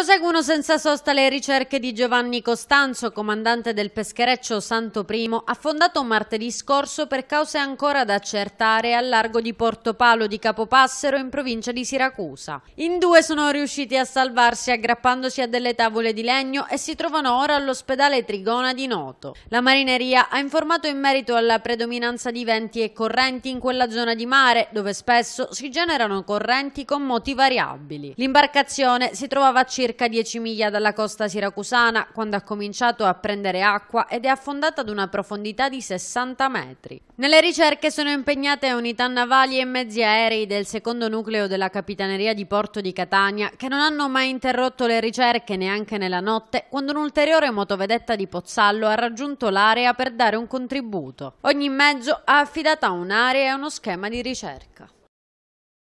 Proseguono senza sosta le ricerche di Giovanni Costanzo, comandante del peschereccio Santo I, affondato martedì scorso per cause ancora da accertare al largo di Porto Palo di Capopassero in provincia di Siracusa. In due sono riusciti a salvarsi aggrappandosi a delle tavole di legno e si trovano ora all'ospedale Trigona di Noto. La marineria ha informato in merito alla predominanza di venti e correnti in quella zona di mare, dove spesso si generano correnti con moti variabili. L'imbarcazione si trovava circa circa 10 miglia dalla costa siracusana quando ha cominciato a prendere acqua ed è affondata ad una profondità di 60 metri. Nelle ricerche sono impegnate unità navali e mezzi aerei del secondo nucleo della Capitaneria di Porto di Catania che non hanno mai interrotto le ricerche neanche nella notte quando un'ulteriore motovedetta di Pozzallo ha raggiunto l'area per dare un contributo. Ogni mezzo ha affidata un'area e uno schema di ricerca.